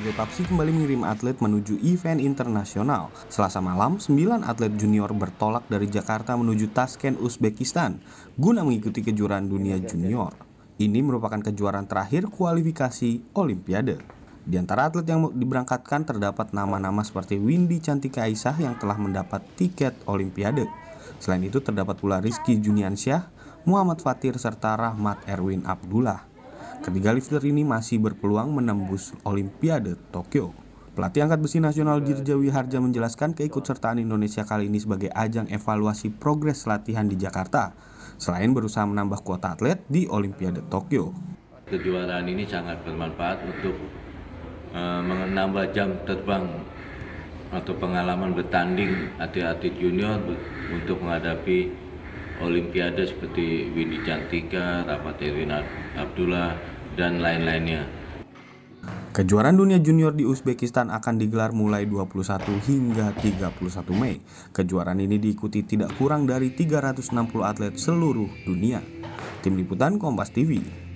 PB Papsi kembali mengirim atlet menuju event internasional. Selasa malam, 9 atlet junior bertolak dari Jakarta menuju Tashkent, Uzbekistan, guna mengikuti kejuaraan dunia junior. Ini merupakan kejuaraan terakhir kualifikasi Olimpiade. Di antara atlet yang diberangkatkan terdapat nama-nama seperti Windy Cantika Aisyah yang telah mendapat tiket Olimpiade. Selain itu terdapat pula Rizky Juniansyah, Muhammad Fatir, serta Rahmat Erwin Abdullah. Ketiga lifter ini masih berpeluang menembus Olimpiade Tokyo. Pelatih angkat besi nasional Dirjawi Harja menjelaskan keikutsertaan Indonesia kali ini sebagai ajang evaluasi progres latihan di Jakarta, selain berusaha menambah kuota atlet di Olimpiade Tokyo. Kejuaraan ini sangat bermanfaat untuk uh, menambah jam terbang atau pengalaman bertanding atlet-atlet junior untuk menghadapi Olimpiade seperti Windy Cantika, Rahmat Abdullah, dan lain-lainnya. Kejuaraan dunia junior di Uzbekistan akan digelar mulai 21 hingga 31 Mei. Kejuaraan ini diikuti tidak kurang dari 360 atlet seluruh dunia. Tim Liputan Kompas TV